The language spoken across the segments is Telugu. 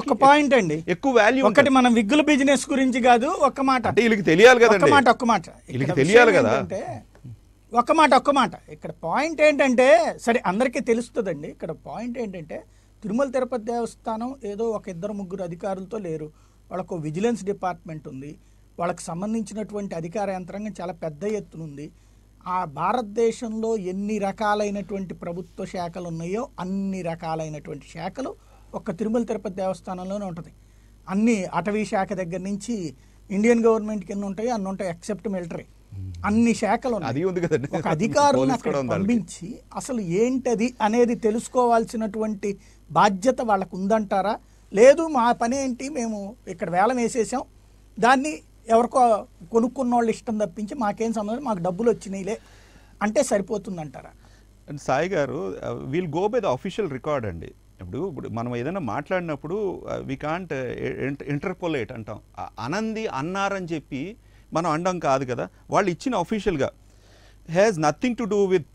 ఒక పాయింట్ అండి ఎక్కువ వాల్యూ ఒకటి మనం విగ్గుల బిజినెస్ గురించి కాదు ఒక్క మాట అంటే వీళ్ళకి తెలియాలి కదా ఒక మాట ఒక్క మాట వీళ్ళకి తెలియాలి కదా అంటే ఒక్క మాట ఒక్క మాట ఇక్కడ పాయింట్ ఏంటంటే సరే అందరికీ తెలుస్తుందండి ఇక్కడ పాయింట్ ఏంటంటే తిరుమల తిరుపతి దేవస్థానం ఏదో ఒక ఇద్దరు ముగ్గురు అధికారులతో లేరు వాళ్ళకు విజిలెన్స్ డిపార్ట్మెంట్ ఉంది వాళ్ళకి సంబంధించినటువంటి అధికార యంత్రాంగం చాలా పెద్ద ఎత్తున ఉంది ఆ భారతదేశంలో ఎన్ని రకాలైనటువంటి ప్రభుత్వ శాఖలు ఉన్నాయో అన్ని రకాలైనటువంటి శాఖలు ఒక్క తిరుమల తిరుపతి దేవస్థానంలోనే ఉంటుంది అన్ని అటవీ శాఖ దగ్గర నుంచి ఇండియన్ గవర్నమెంట్ కింద ఉంటాయి అన్ని ఉంటాయి ఎక్సెప్ట్ మిలిటరీ hmm. అన్ని శాఖలు అది ఉంది కదండి ఒక అధికారులను అక్కడ పంపించి అసలు ఏంటది అనేది తెలుసుకోవాల్సినటువంటి బాధ్యత వాళ్ళకు ఉందంటారా లేదు మా పని ఏంటి మేము ఇక్కడ వేలం వేసేసాం దాన్ని ఎవరికో కొనుక్కున్న వాళ్ళు ఇష్టం తప్పించి మాకేం సంబంధం మాకు డబ్బులు వచ్చినాయిలే అంటే సరిపోతుందంటారా అండ్ సాయి గారు we'll go by the official record అండి ఇప్పుడు ఇప్పుడు మనం ఏదైనా మాట్లాడినప్పుడు వి కాంట్ ఇంటర్పోలేట్ అంటాం అనంది అన్నారని చెప్పి మనం అనడం కాదు కదా వాళ్ళు ఇచ్చిన అఫీషియల్గా has nothing to do with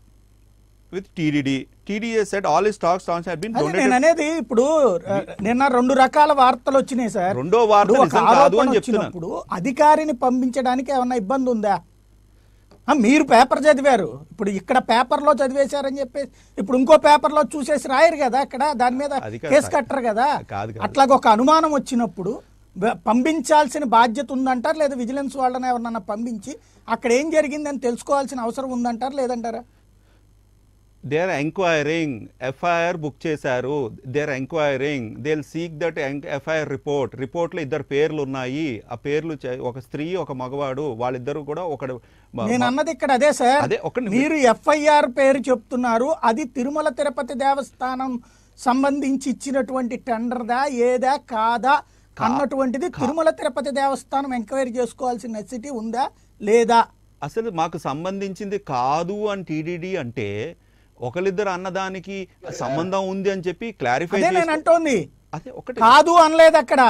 with TTD TTD's sell all stocks tax అనేది ఇప్పుడు నిన్న రెండు రకాల వార్తలు వచ్చినాయి సార్ రెండో వార్త అని అధికారిని పంపించడానికి ఏమైనా ఇబ్బంది ఉందా మీరు పేపర్ చదివారు ఇప్పుడు ఇక్కడ పేపర్లో చదివేశారని చెప్పేసి ఇప్పుడు ఇంకో పేపర్లో చూసేసి రాయరు కదా అక్కడ దాని మీద కేసు కట్టరు కదా అట్లాగ ఒక అనుమానం వచ్చినప్పుడు పంపించాల్సిన బాధ్యత ఉందంటారు లేదా విజిలెన్స్ వాళ్ళని ఎవరినన్నా పంపించి అక్కడ ఏం జరిగిందని తెలుసుకోవాల్సిన అవసరం ఉందంటారు లేదంటారా they are enquiring FIR book చేశారు they are enquiring they seek that FIR report రిపోర్ట్లో ఇద్దరు పేర్లు ఉన్నాయి ఆ పేర్లు ఒక స్త్రీ ఒక మగవాడు వాళ్ళిద్దరు కూడా ఒక నేను అన్నది ఇక్కడ అదే సార్ అదే ఒక మీరు ఎఫ్ఐఆర్ పేరు చెప్తున్నారు అది తిరుమల తిరుపతి దేవస్థానం సంబంధించి ఇచ్చినటువంటి టెండర్దా ఏదా కాదా అన్నటువంటిది తిరుమల తిరుపతి దేవస్థానం ఎంక్వైరీ చేసుకోవాల్సిన నెసిటీ ఉందా లేదా అసలు మాకు సంబంధించింది కాదు అని టీడీడీ అంటే ఒకరిద్దరు అన్నదానికి సంబంధం ఉంది అని చెప్పి క్లారిఫై నేను అంటోంది అదే ఒకటి కాదు అనలేదు అక్కడ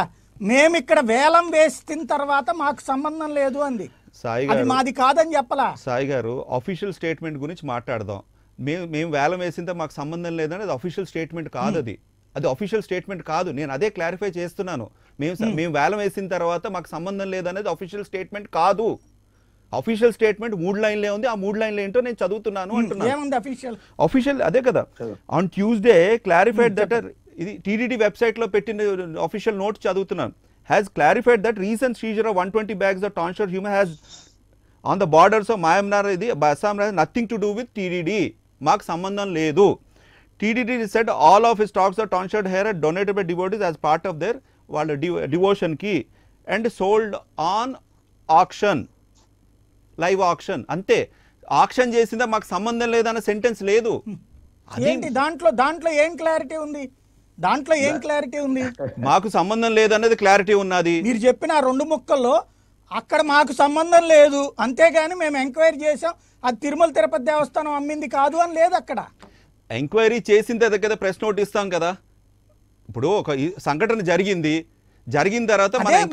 మేము ఇక్కడ వేలం వేసిన తర్వాత మాకు సంబంధం లేదు అంది సాయి గారు మాది కాదని చెప్పలా సాయి గారు అఫీషియల్ స్టేట్మెంట్ గురించి మాట్లాడదాం మేము మేము వేలం వేసిందో మాకు సంబంధం లేదని అది అఫీషియల్ స్టేట్మెంట్ కాదు అది అది అఫీషియల్ స్టేట్మెంట్ కాదు నేను అదే క్లారిఫై చేస్తున్నాను మేము మేము వేలం వేసిన తర్వాత మాకు సంబంధం లేదనేది అఫీషియల్ స్టేట్మెంట్ కాదు అఫీషియల్ స్టేట్మెంట్ మూడు లైన్లే ఉంది ఆ మూడు లైన్లు ఏంటో నేను చదువుతున్నాను అఫీషియల్ అదే కదా ఆన్ ట్యూస్డే క్లారిఫైడ్ దట్ ఇది టీడీడీ వెబ్సైట్ లో పెట్టిన అఫీషియల్ నోట్ చదువుతున్నాను has clarified that recent seizure of one twenty bags of tonsured human hair on the borders of Myanmar ఇది అస్సాం nothing to do with TTD మాకు సంబంధం లేదు TTD sell all of stocks of tonsured hair donated by devotees as part of their వాళ్ళ డివోషన్కి and sold on auction live auction అంతే ఆక్షన్ చేసిందా మాకు సంబంధం లేదన్న సెంటెన్స్ లేదు అదేంటి దాంట్లో దాంట్లో ఏం క్లారిటీ ఉంది దాంట్లో ఏం క్లారిటీ ఉంది మాకు సంబంధం లేదన్నది క్లారిటీ ఉన్నది మీరు చెప్పిన రెండు ముక్కల్లో అక్కడ మాకు సంబంధం లేదు అంతేగాని మేము ఎంక్వైరీ చేసాం అది తిరుమల తిరుపతి దేవస్థానం అమ్మింది కాదు అని లేదు అక్కడ ఎంక్వైరీ చేసిన తర్వాత కదా ప్రెస్ నోట్ ఇస్తాం కదా ఇప్పుడు ఒక సంఘటన జరిగింది జరిగిన తర్వాత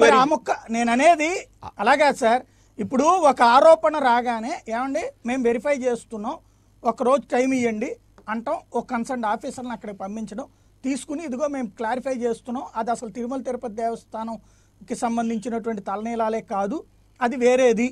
నేను అనేది అలాగా సార్ ఇప్పుడు ఒక ఆరోపణ రాగానే ఏమండి మేము వెరిఫై చేస్తున్నాం ఒకరోజు టైం ఇవ్వండి అంటాం ఒక కన్సర్న్ ఆఫీసర్ని అక్కడికి పంపించడం తీసుకుని ఇదిగో మేము క్లారిఫై చేస్తున్నాం అది అసలు తిరుమల తిరుపతి దేవస్థానంకి సంబంధించినటువంటి తలనీలాలే కాదు అది వేరేది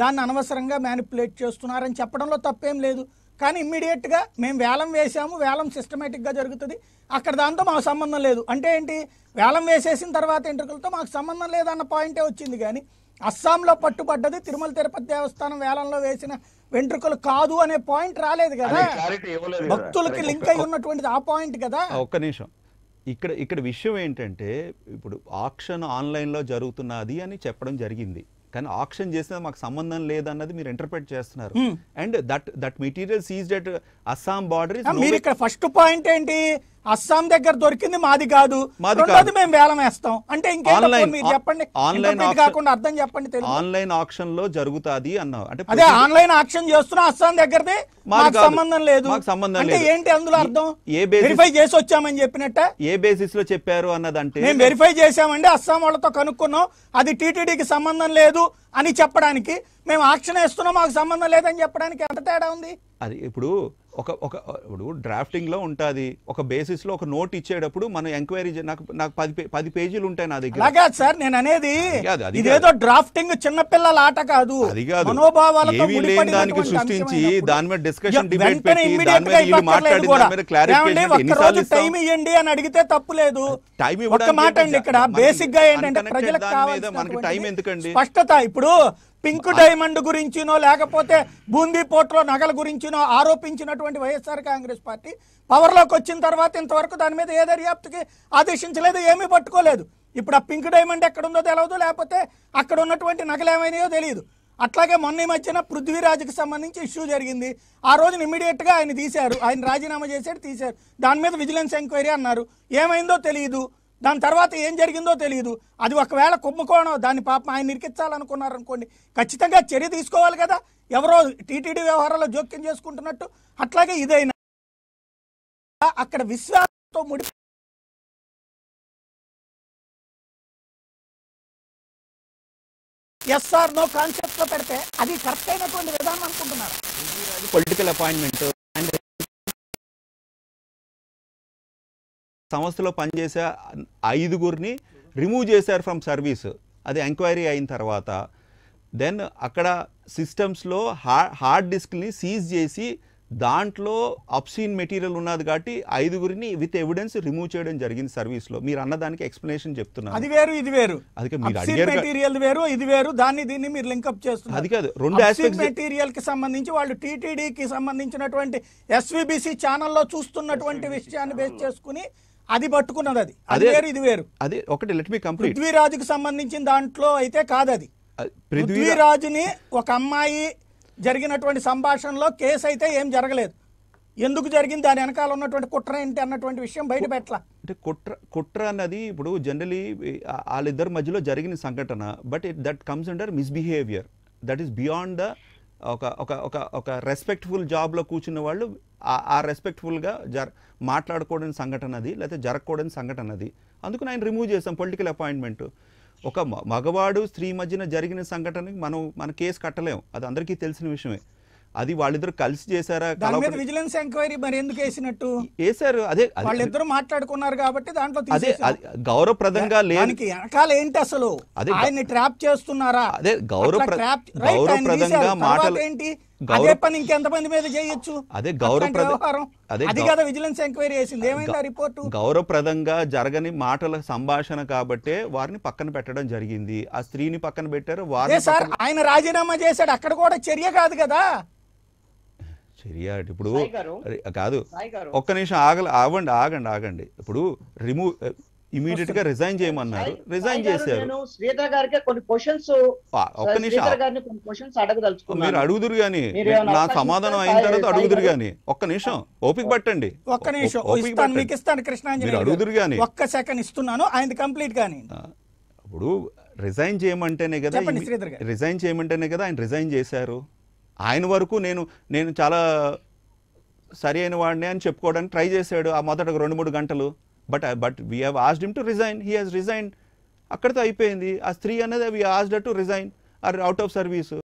దాన్ని అనవసరంగా మ్యానిపులేట్ చేస్తున్నారని చెప్పడంలో తప్పేం లేదు కానీ ఇమ్మీడియట్గా మేము వేలం వేసాము వేలం సిస్టమేటిక్గా జరుగుతుంది అక్కడ దాంతో మాకు సంబంధం లేదు అంటే ఏంటి వేలం వేసేసిన తర్వాత ఇంటర్కలతో మాకు సంబంధం లేదన్న పాయింటే వచ్చింది కానీ అస్సాంలో పట్టుబడ్డది తిరుమల తిరుపతి దేవస్థానం వేలంలో వేసిన వెంట్రుకలు కాదు అనే పాయింట్ రాలేదు కదా భక్తులకి లింక్ అయి ఉన్నటువంటిది ఆ పాయింట్ కదా ఒక్క నిమిషం ఇక్కడ ఇక్కడ విషయం ఏంటంటే ఇప్పుడు ఆక్షన్ ఆన్లైన్లో జరుగుతున్నది అని చెప్పడం జరిగింది కానీ ఆక్షన్ చేసినా మాకు సంబంధం లేదన్నది మీరు ఇంటర్ప్రిట్ చేస్తున్నారు and that that material seized that Assam border మీరు ఇక్కడ ఫస్ట్ పాయింట్ ఏంటి అస్సాం దగ్గర దొరికింది మాది కాదు రెండోది మేము వేలం వేస్తాం అంటే ఇంకేం మీరు చెప్పండి ఆన్లైన్ కాకుండా అర్థం చెప్పండి ఆన్లైన్ ఆప్షన్ లో జరుగుతాది అన్నావు అంటే అదే ఆన్లైన్ ఆప్షన్ చేస్తున్నా అస్సాం దగ్గరది మాకు సంబంధం లేదు సంబంధం అంటే ఏంటి అందులో అర్థం ఏ వెరిఫై చేసి వచ్చామని చెప్పినట్ట ఏ బేసిస్ లో చెప్పారు అన్నదంటే మేము వెరిఫై చేసామండి అస్సాం వాళ్ళతో కనుక్కున్నాం అది టీటీడీకి సంబంధం లేదు అని చెప్పడానికి మేము ఆక్షన్ వేస్తున్నాం మాకు సంబంధం లేదని చెప్పడానికి ఎంత తేడా ఉంది అది ఇప్పుడు ఒక ఒక ఇప్పుడు డ్రాఫ్టింగ్లో ఉంటుంది ఒక బేసిస్లో ఒక నోట్ ఇచ్చేటప్పుడు మనం ఎంక్వైరీ నాకు నాకు పది పది పేజీలు ఉంటాయి నా దగ్గర అలాగే సార్ నేను అనేది ఇదేదో డ్రాఫ్టింగ్ చిన్నపిల్లల ఆట కాదు అది కాదు మనోభావాలతో దానికి సృష్టించి దాని మీద డిస్కషన్ డిబేట్ పెట్టి మాట్లాడి టైం ఇవ్వండి అని అడిగితే తప్పు లేదు టైం ఇవ్వడానికి మాట అండి ఇక్కడ బేసిక్ గా ఏంటంటే ప్రజలకు కావాలి మనకి టైం ఎందుకండి స్పష్టత ఇప్పుడు పింక్ డైమండ్ గురించినో లేకపోతే బూందీ పోట్లో నగల గురించినో ఆరోపించినటువంటి వైఎస్ఆర్ కాంగ్రెస్ పార్టీ పవర్లోకి వచ్చిన తర్వాత ఇంతవరకు దాని మీద ఏ దర్యాప్తుకి ఆదేశించలేదు ఏమీ పట్టుకోలేదు ఇప్పుడు ఆ పింక్ డైమండ్ ఎక్కడుందో తెలియదు లేకపోతే అక్కడ ఉన్నటువంటి నగలు ఏమైనాయో తెలియదు అట్లాగే మొన్న ఈ మధ్యన పృథ్వీరాజుకి సంబంధించి ఇష్యూ జరిగింది ఆ రోజున ఇమీడియట్గా ఆయన తీశారు ఆయన రాజీనామా చేశాడు తీశారు దాని మీద విజిలెన్స్ ఎంక్వైరీ అన్నారు ఏమైందో తెలియదు దాని తర్వాత ఏం జరిగిందో తెలియదు అది ఒకవేళ కుంభకోణం దాన్ని పాపం ఆయన ఇరికించాలనుకున్నారనుకోండి ఖచ్చితంగా చర్య తీసుకోవాలి కదా ఎవరో టీటీడీ వ్యవహారాల్లో జోక్యం చేసుకుంటున్నట్టు అట్లాగే ఇదైనా అక్కడ విశ్వాసంతో ముడి ఎస్ఆర్ నో కాన్సెప్ట్ లో పెడితే అది కరెక్ట్ అయినటువంటి విధానం అనుకుంటున్నారు పొలిటికల్ అపాయింట్మెంట్ సంస్థలో పనిచేసే ఐదుగురిని రిమూవ్ చేశారు ఫ్రమ్ సర్వీస్ అది ఎంక్వైరీ అయిన తర్వాత దెన్ అక్కడ సిస్టమ్స్లో హా హార్డ్ డిస్క్ని సీజ్ చేసి దాంట్లో అప్సీన్ మెటీరియల్ ఉన్నది కాబట్టి ఐదుగురిని విత్ ఎవిడెన్స్ రిమూవ్ చేయడం జరిగింది సర్వీస్లో మీరు అన్నదానికి ఎక్స్ప్లెనేషన్ చెప్తున్నారు అది వేరు ఇది వేరు అది మీరు అడిగారు మెటీరియల్ వేరు ఇది వేరు దాన్ని దీన్ని మీరు లింకప్ చేస్తున్నారు అది కాదు రెండు ఆస్పెక్ట్స్ మెటీరియల్ కి సంబంధించి వాళ్ళు టీటీడీకి సంబంధించినటువంటి ఎస్విబిసి ఛానల్లో చూస్తున్నటువంటి విషయాన్ని బేస్ చేసుకుని అది పట్టుకున్నది అది అది వేరు ఇది వేరు అది ఒకటి లెట్ మీ కంప్లీట్ పృథ్వీరాజుకు సంబంధించిన దాంట్లో అయితే కాదు అది పృథ్వీరాజుని ఒక అమ్మాయి జరిగినటువంటి సంభాషణలో కేసు అయితే ఏం జరగలేదు ఎందుకు జరిగింది దాని వెనకాల ఉన్నటువంటి కుట్ర ఏంటి అన్నటువంటి విషయం బయట పెట్టాల అంటే కుట్ర కుట్ర అన్నది ఇప్పుడు జనరలీ వాళ్ళిద్దరి మధ్యలో జరిగిన సంఘటన but it that comes under misbehaviour that is beyond the ఒక ఒక ఒక ఒక రెస్పెక్ట్ఫుల్ జాబ్లో కూర్చున్న వాళ్ళు ఆ రెస్పెక్ట్ఫుల్గా జర మాట్లాడుకోవడం సంఘటన అది లేకపోతే జరగకూడని సంఘటన అది అందుకు ఆయన రిమూవ్ చేసాం పొలిటికల్ అపాయింట్మెంట్ ఒక మగవాడు స్త్రీ మధ్యన జరిగిన సంఘటనకి మనం మన కేసు కట్టలేము అది అందరికీ తెలిసిన విషయమే అది వాళ్ళిద్దరు కలిసి చేశారా విజిలెన్స్ ఎంక్వైరీ మరి ఎందుకు వేసినట్టు వేశారు అదే వాళ్ళిద్దరు మాట్లాడుకున్నారు కాబట్టి దాంట్లో అదే గౌరవప్రదంగా లేనికి ఏంటి అసలు అదే ఆయన్ని ట్రాప్ చేస్తున్నారా అదే గౌరవ గౌరవప్రదంగా మాటలు ఏంటి అదే పని ఇంకెంతమంది మీద చేయొచ్చు అదే గౌరవప్రదం కదా విజిలెన్స్ ఎంక్వైరీ చేసింది ఏమైందా రిపోర్టు గౌరవప్రదంగా జరగని మాటల సంభాషణ కాబట్టే వారిని పక్కన పెట్టడం జరిగింది ఆ స్త్రీని పక్కన పెట్టారు వారు సార్ ఆయన రాజీనామా చేశాడు అక్కడ కూడా చర్య కాదు కదా చర్య ఇప్పుడు కాదు ఒక్క నిమిషం ఆగల ఆగండి ఆగండి ఆగండి ఇప్పుడు రిమూవ్ ఇమీడియట్ గా రిజైన్ చేయమన్నారు రిజైన్ చేశారు శ్రీధర్ గారికి కొన్ని క్వశ్చన్స్ ఒక్క నిమిషం మీరు అడుగుదురు గాని నా సమాధానం అయిన తర్వాత అడుగుదురు గాని ఒక్క నిమిషం ఓపిక పట్టండి ఒక్క నిమిషం ఇస్తాను మీకు ఇస్తాను కృష్ణాంజలి అడుగుదురు గాని ఒక్క సెకండ్ ఇస్తున్నాను ఆయన కంప్లీట్ గాని ఇప్పుడు రిజైన్ చేయమంటేనే కదా రిజైన్ చేయమంటేనే కదా ఆయన రిజైన్ చేశారు ఆయన వరకు నేను నేను చాలా సరి అయిన వాడిని అని చెప్పుకోవడానికి ట్రై చేశాడు ఆ మొదట రెండు మూడు గంటలు but but we have asked him to resign he has resign అక్కడితో అయిపోయింది ఆ స్త్రీ అనేది we asked to resign or out of service